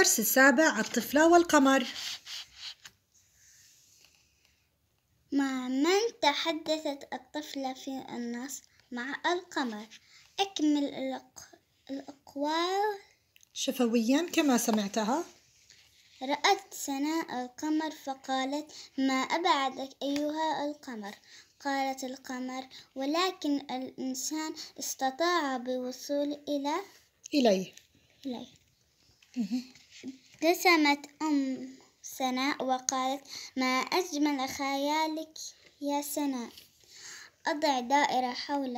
الدرس السابع الطفلة والقمر مع من تحدثت الطفلة في النص مع القمر أكمل الأقوال شفويا كما سمعتها رأت سناء القمر فقالت ما أبعدك أيها القمر قالت القمر ولكن الإنسان استطاع بوصول إلى إليه إليه ابتسمت أم سناء وقالت ما أجمل خيالك يا سناء أضع دائرة حول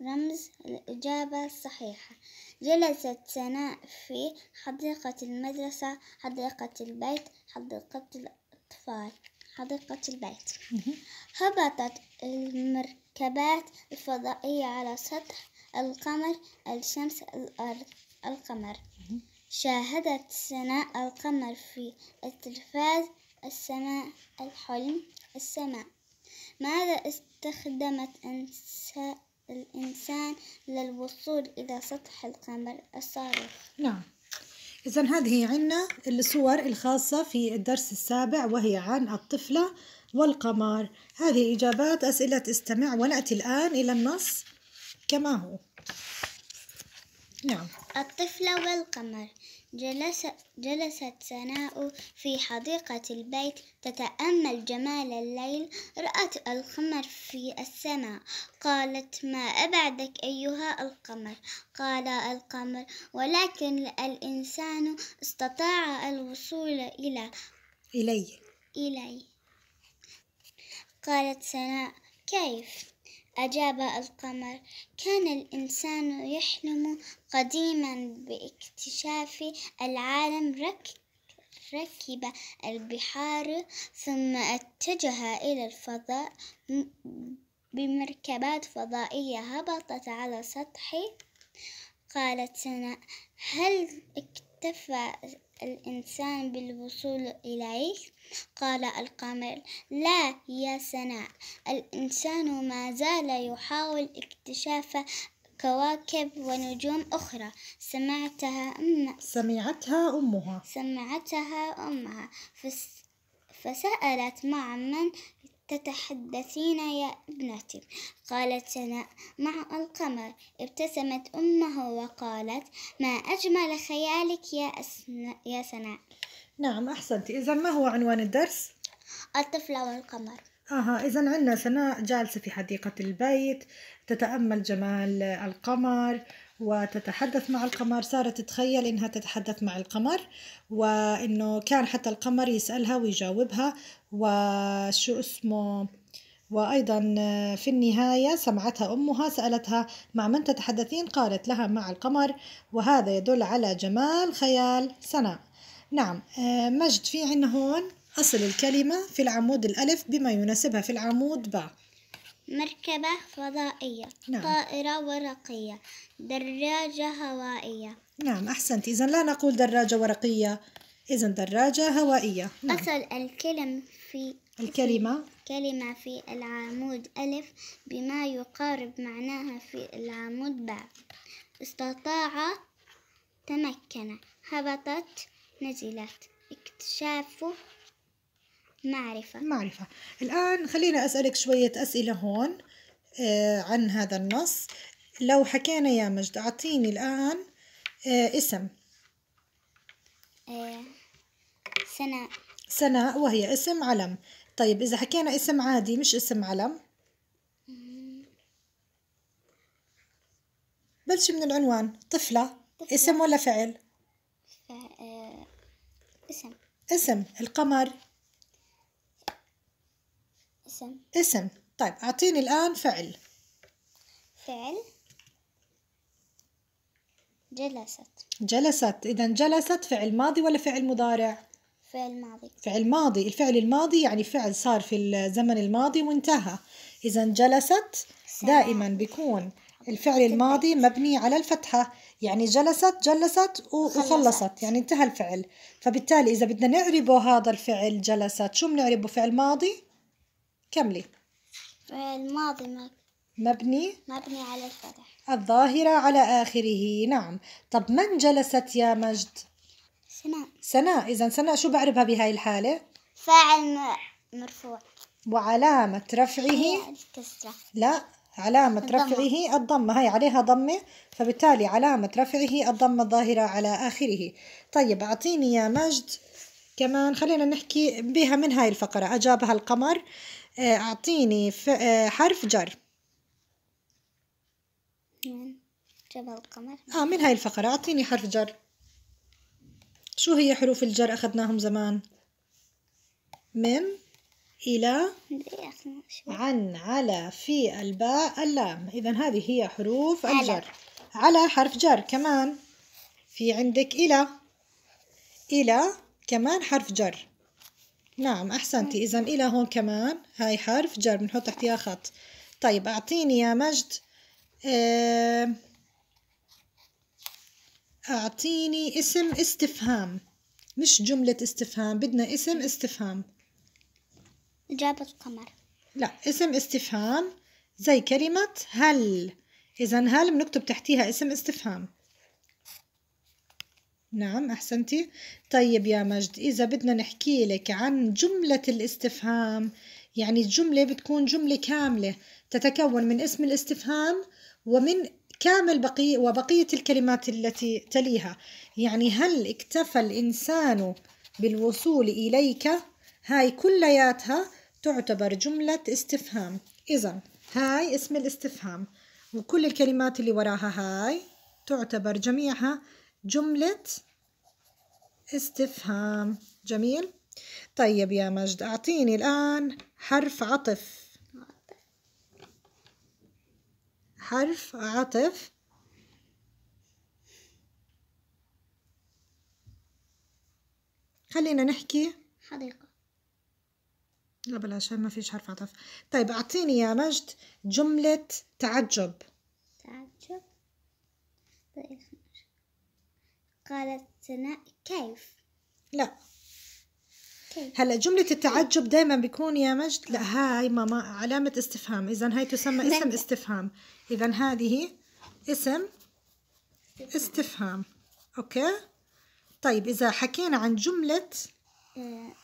رمز الإجابة الصحيحة جلست سناء في حديقة المدرسة حديقة البيت حديقة الأطفال حديقة البيت هبطت المركبات الفضائية على سطح القمر الشمس الأرض القمر شاهدت سناء القمر في التلفاز السماء الحلم السماء ماذا استخدمت الإنسان للوصول إلى سطح القمر الصاروخ نعم إذا هذه عنا الصور الخاصة في الدرس السابع وهي عن الطفلة والقمر هذه إجابات أسئلة استمع ونأتي الآن إلى النص كما هو نعم الطفلة والقمر جلس جلست سناء في حديقة البيت تتأمل جمال الليل رأت القمر في السماء قالت ما أبعدك أيها القمر قال القمر ولكن الإنسان استطاع الوصول إلى إلي إلي قالت سناء كيف أجاب القمر كان الإنسان يحلم قديما باكتشاف العالم ركب ركب البحار ثم اتجه إلى الفضاء بمركبات فضائية هبطت على سطح قالت سناء هل اكتشفت اكتفى الإنسان بالوصول إليه قال القمر لا يا سناء الإنسان ما زال يحاول اكتشاف كواكب ونجوم أخرى سمعتها أم سمعتها أمها سمعتها أمها فس... فسألت مع من تتحدثين يا ابنتي قالت سناء مع القمر ابتسمت امه وقالت ما اجمل خيالك يا, أسنا يا سناء نعم احسنت اذا ما هو عنوان الدرس الطفله والقمر اها اذا عندنا سناء جالسه في حديقه البيت تتامل جمال القمر وتتحدث مع القمر صارت تتخيل انها تتحدث مع القمر وانه كان حتى القمر يسالها ويجاوبها وشو اسمه وأيضا آه، في النهاية سمعتها أمها سألتها مع من تتحدثين قالت لها مع القمر وهذا يدل على جمال خيال سناء نعم آه، مجد في عنا هون أصل الكلمة في العمود الألف بما يناسبها في العمود باء مركبة فضائية نعم. طائرة ورقية دراجة هوائية نعم أحسنت إذا لا نقول دراجة ورقية إذا دراجة هوائية نعم. أصل الكلمة في الكلمة كلمة في العمود ألف بما يقارب معناها في العمود باء استطاع تمكن هبطت نزلت اكتشاف معرفة معرفة الآن خلينا أسألك شوية أسئلة هون آه، عن هذا النص لو حكينا يا مجد أعطيني الآن آه، اسم آه سناء سناء وهي اسم علم طيب إذا حكينا اسم عادي مش اسم علم بلش من العنوان طفلة, طفلة. اسم ولا فعل آه، اسم اسم القمر اسم اسم طيب أعطيني الآن فعل فعل جلست جلست إذا جلست فعل ماضي ولا فعل مضارع فعل ماضي فعل ماضي الفعل الماضي يعني فعل صار في الزمن الماضي وانتهى إذا جلست دائما بيكون الفعل الماضي مبني على الفتحة يعني جلست جلست وخلصت يعني انتهى الفعل فبالتالي إذا بدنا نعربه هذا الفعل جلست شو بنعربه فعل ماضي كملي فعل ماضي مبني مبني على الفتح الظاهرة على آخره نعم طب من جلست يا مجد سناء سناء إذا سناء شو بعربها بهاي الحالة؟ فاعل مرفوع وعلامة رفعه لا علامة الضمة. رفعه الضمة هاي عليها ضمة فبالتالي علامة رفعه الضمة الظاهرة على آخره طيب أعطيني يا مجد كمان خلينا نحكي بها من هاي الفقرة أجابها القمر آه، أعطيني آه، حرف جر جبل القمر آه من هاي الفقرة أعطيني حرف جر شو هي حروف الجر أخذناهم زمان مم إلى عن على في الباء اللام إذا هذه هي حروف الجر على حرف جر كمان في عندك إلى إلى كمان حرف جر نعم أحسنتي نعم. إذا إلى هون كمان هاي حرف جر بنحط تحتها خط طيب أعطيني يا مجد آه أعطيني اسم استفهام مش جملة استفهام بدنا اسم استفهام إجابة قمر لا اسم استفهام زي كلمة هل إذا هل بنكتب تحتيها اسم استفهام نعم أحسنتي طيب يا مجد إذا بدنا نحكي لك عن جملة الاستفهام يعني الجملة بتكون جملة كاملة تتكون من اسم الاستفهام ومن كامل بقي وبقية الكلمات التي تليها يعني هل اكتفى الإنسان بالوصول إليك هاي كلياتها تعتبر جملة استفهام إذا هاي اسم الاستفهام وكل الكلمات اللي وراها هاي تعتبر جميعها جملة استفهام جميل طيب يا مجد أعطيني الآن حرف عطف حرف عطف خلينا نحكي حديقة لا بلا عشان ما فيش حرف عطف طيب أعطيني يا مجد جملة تعجب تعجب طيب، قالت سناء كيف لا هلا جملة التعجب دائما بيكون يا مجد لا هاي ماما علامة استفهام إذا هاي تسمى اسم استفهام إذا هذه اسم استفهام أوكي طيب إذا حكينا عن جملة إيه.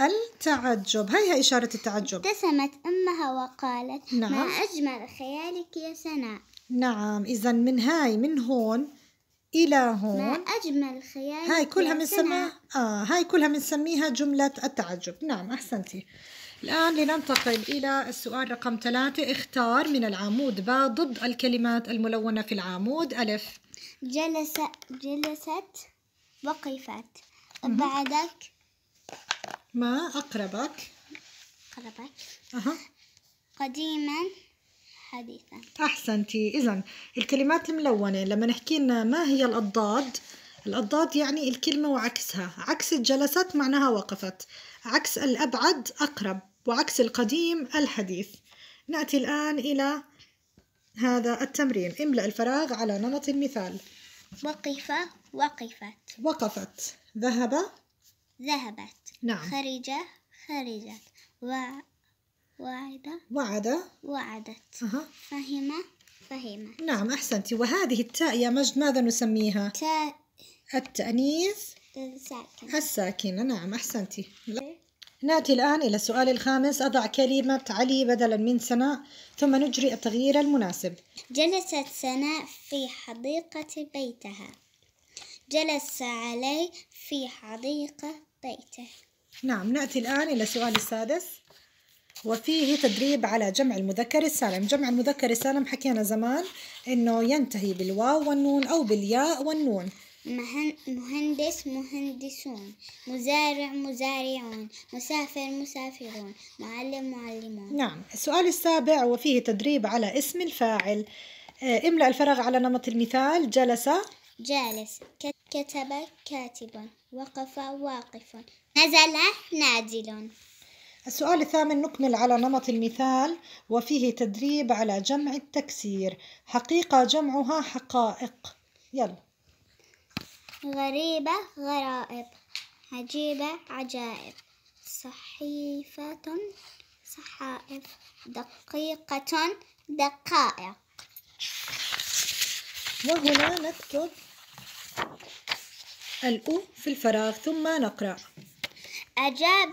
التعجب هاي هي إشارة التعجب ابتسمت أمها وقالت نعم. ما أجمل خيالك يا سناء نعم إذا من هاي من هون إلى هون ما أجمل خيال هاي كلها بنسميها آه هاي كلها بنسميها جملة التعجب نعم أحسنتي الآن لننتقل إلى السؤال رقم ثلاثة اختار من العمود باء ضد الكلمات الملونة في العمود ألف جلس جلست وقفت بعدك ما أقربك أقربك أه. قديما حديثا أحسنتي إذا الكلمات الملونة لما نحكي لنا ما هي الأضداد الأضداد يعني الكلمة وعكسها عكس الجلسات معناها وقفت عكس الأبعد أقرب وعكس القديم الحديث نأتي الآن إلى هذا التمرين املأ الفراغ على نمط المثال وقف وقفت وقفت ذهب ذهبت نعم خرج خرجت و وعد وعد وعدت أه. فهم فهمت نعم أحسنتي وهذه التاء يا مجد ماذا نسميها؟ تاء التأنيث الساكنة الساكنة نعم أحسنتي نأتي الآن إلى السؤال الخامس أضع كلمة علي بدلا من سناء ثم نجري التغيير المناسب جلست سناء في حديقة بيتها جلس علي في حديقة بيته نعم نأتي الآن إلى السؤال السادس وفيه تدريب على جمع المذكر السالم جمع المذكر السالم حكينا زمان انه ينتهي بالواو والنون او بالياء والنون مهندس مهندسون مزارع مزارعون مسافر مسافرون معلم معلمون نعم السؤال السابع وفيه تدريب على اسم الفاعل آه، املأ الفراغ على نمط المثال جلس جالس كتب كاتب وقف واقف نزل نازل السؤال الثامن نكمل على نمط المثال وفيه تدريب على جمع التكسير حقيقة جمعها حقائق يلا غريبة غرائب عجيبة عجائب صحيفة صحائف دقيقة دقائق وهنا نكتب الأو في الفراغ ثم نقرأ أجاب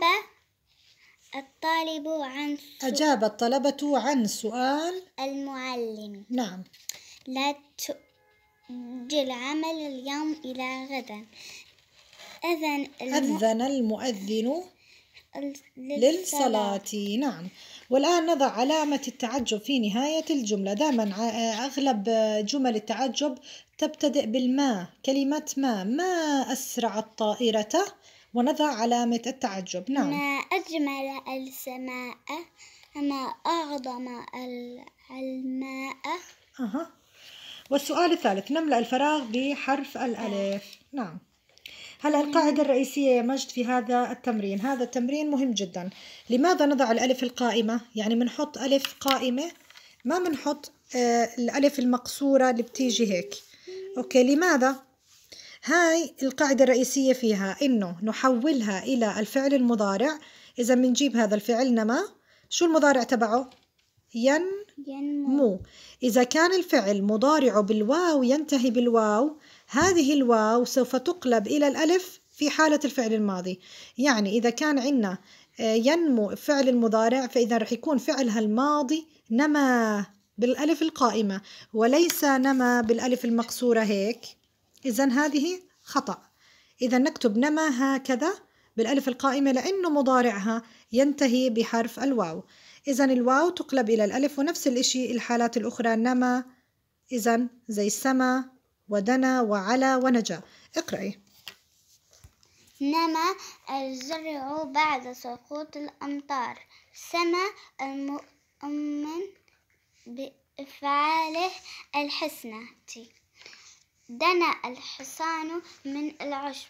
الطالب عن أجاب الطلبة عن سؤال المعلم نعم لا تؤجل عمل اليوم إلى غدا أذن الم... أذن المؤذن للصلاة نعم والآن نضع علامة التعجب في نهاية الجملة دائما أغلب جمل التعجب تبتدئ بالما كلمة ما ما أسرع الطائرة ونضع علامة التعجب نعم ما أجمل السماء ما أعظم الماء أها والسؤال الثالث نملأ الفراغ بحرف الألف نعم هلا القاعدة الرئيسية يا مجد في هذا التمرين هذا التمرين مهم جدا لماذا نضع الألف القائمة يعني بنحط ألف قائمة ما بنحط آه، الألف المقصورة اللي بتيجي هيك أوكي لماذا هاي القاعدة الرئيسية فيها إنه نحولها إلى الفعل المضارع إذا بنجيب هذا الفعل نما شو المضارع تبعه؟ ين ينمو إذا كان الفعل مضارع بالواو ينتهي بالواو هذه الواو سوف تقلب إلى الألف في حالة الفعل الماضي يعني إذا كان عندنا آه، ينمو فعل المضارع فإذا رح يكون فعلها الماضي نما بالألف القائمة وليس نما بالألف المقصورة هيك إذا هذه خطأ إذا نكتب نما هكذا بالألف القائمة لأنه مضارعها ينتهي بحرف الواو إذا الواو تقلب إلى الألف ونفس الإشي الحالات الأخرى نما إذا زي سما ودنا وعلى ونجا اقرأي نما الزرع بعد سقوط الأمطار سما المؤمن بإفعاله الحسنة دنا الحصان من العشب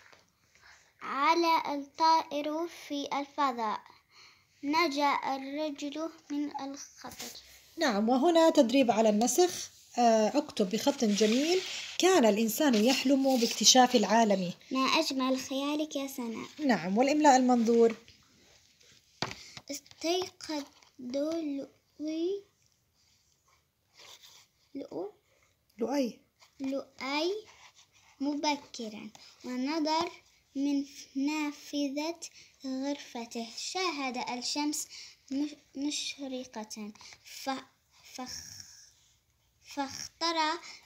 على الطائر في الفضاء نجا الرجل من الخطر نعم وهنا تدريب على النسخ آه، اكتب بخط جميل كان الإنسان يحلم باكتشاف العالم ما أجمل خيالك يا سناء نعم والإملاء المنظور استيقظ لؤي لؤي لؤي لؤي مبكرا ونظر من نافذة غرفته شاهد الشمس مشرقة فخطر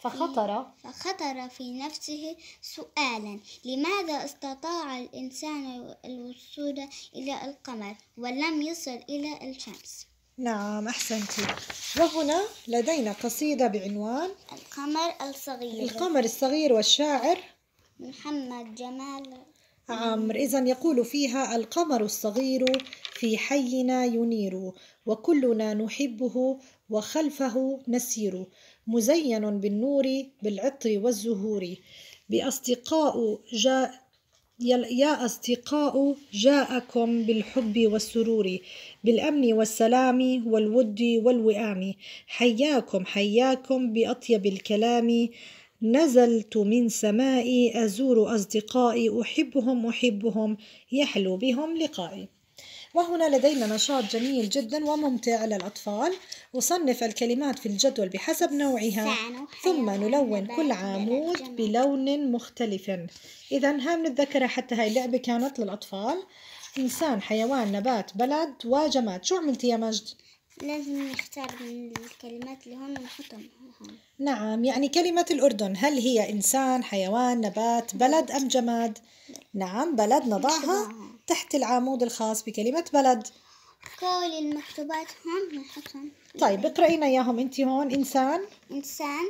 فخطر فخطر في نفسه سؤالا لماذا استطاع الإنسان الوصول إلى القمر ولم يصل إلى الشمس نعم أحسنتي وهنا لدينا قصيدة بعنوان القمر الصغير القمر الصغير والشاعر محمد جمال عمرو إذا يقول فيها القمر الصغير في حينا ينير وكلنا نحبه وخلفه نسير مزين بالنور بالعطر والزهور بأصدقاء جاء يا أصدقاء جاءكم بالحب والسرور بالأمن والسلام والود والوئام حياكم حياكم بأطيب الكلام نزلت من سمائي أزور أصدقائي أحبهم أحبهم يحلو بهم لقائي وهنا لدينا نشاط جميل جدا وممتع للأطفال وصنف الكلمات في الجدول بحسب نوعها ثم نلون كل عمود بلون مختلف إذا هام نتذكرها حتى هاي اللعبة كانت للأطفال إنسان حيوان نبات بلد وجماد شو عملتي يا مجد؟ لازم نختار من الكلمات اللي هون ونحطهم هون نعم يعني كلمة الأردن هل هي إنسان حيوان نبات بلد أم جماد؟ نعم بلد نضعها تحت العمود الخاص بكلمة بلد كل المكتوبات هون بنحطهم طيب اقرأينا إياهم أنت هون إنسان إنسان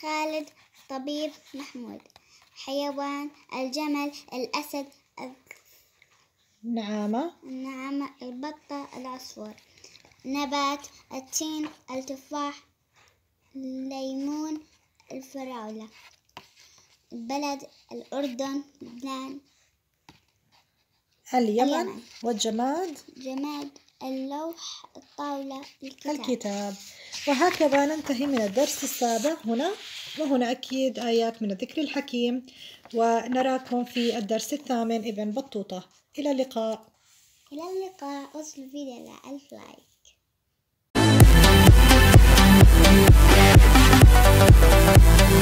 خالد طبيب محمود حيوان الجمل الأسد النعامة النعامة البطة العصفور نبات التين التفاح الليمون الفراولة بلد الأردن لبنان اليمن, والجماد جماد اللوح الطاولة الكتاب الكتاب وهكذا ننتهي من الدرس السابع هنا وهنا أكيد آيات من الذكر الحكيم ونراكم في الدرس الثامن ابن بطوطة إلى اللقاء إلى اللقاء الفيديو إلى ألف لايك Thank you.